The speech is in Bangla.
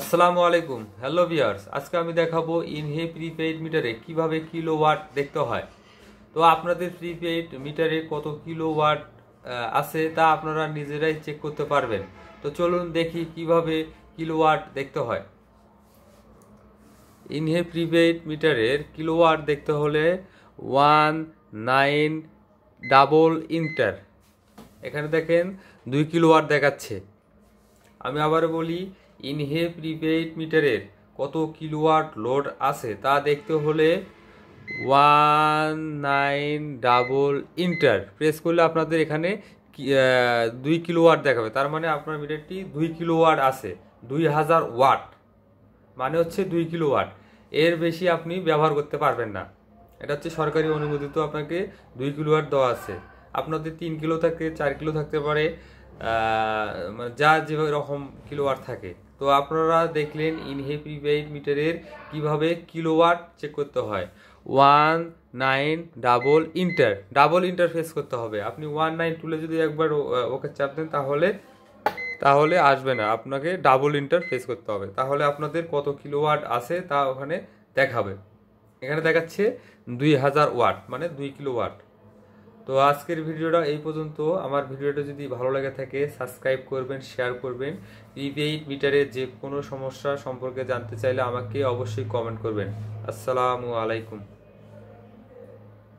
আসসালামু আলাইকুম হ্যালো ভিয়ার্স আজকে আমি দেখাবো ইনহে প্রিপেইড মিটারে কিভাবে কিলো ওয়াট দেখতে হয় তো আপনাদের প্রিপেইড মিটারে কত কিলো ওয়াট আছে তা আপনারা নিজেরাই চেক করতে পারবেন তো চলুন দেখি কিভাবে কিলো ওয়াট দেখতে হয় ইনহে প্রিপেইড মিটারের কিলো ওয়াট দেখতে হলে ওয়ান নাইন ডাবল ইন্টার এখানে দেখেন দুই কিলো ওয়াট দেখাচ্ছে আমি আবার বলি ইনহে প্রিপেইড মিটারের কত কিলোওয়াট লোড আছে তা দেখতে হলে one nine double enter press করলে আপনাদের এখানে দুই কিলোওয়াট দেখাবে তার মানে আপনার মিটারটি দুই কিলোওয়াট আছে দুই হাজার ওয়াট মানে হচ্ছে দুই কিলোওয়াট এর বেশি আপনি ব্যবহার করতে পারবেন না এটা হচ্ছে সরকারি অনুমোদিত আপনাকে দুই কিলোওয়াট দেওয়া আছে আপনাদের তিন কিলো থাকে চার কিলো থাকতে পারে মানে যা যে রকম কিলোওয়াট থাকে তো আপনারা দেখলেন ইনহে প্রিপেইড মিটারের কিভাবে কিলোওয়াট চেক করতে হয় one nine double enter double interface করতে হবে আপনি ওয়ান নাইন টুলে যদি একবার ওকে চাপ দেন তাহলে তাহলে আসবে না আপনাকে ডাবল ইন্টারফেস করতে হবে তাহলে আপনাদের কত কিলোওয়াট আছে তা ওখানে দেখাবে এখানে দেখাচ্ছে দুই হাজার ওয়াট মানে দুই কিলোওয়াট তো আজকের ভিডিওটা এই পর্যন্ত আমার ভিডিওটা যদি ভালো লাগে থাকে সাবস্ক্রাইব করবেন শেয়ার করবেন প্রিপেইড মিটারে যে কোনো সমস্যা সম্পর্কে জানতে চাইলে আমাকে অবশ্যই কমেন্ট করবেন আসসালামু আলাইকুম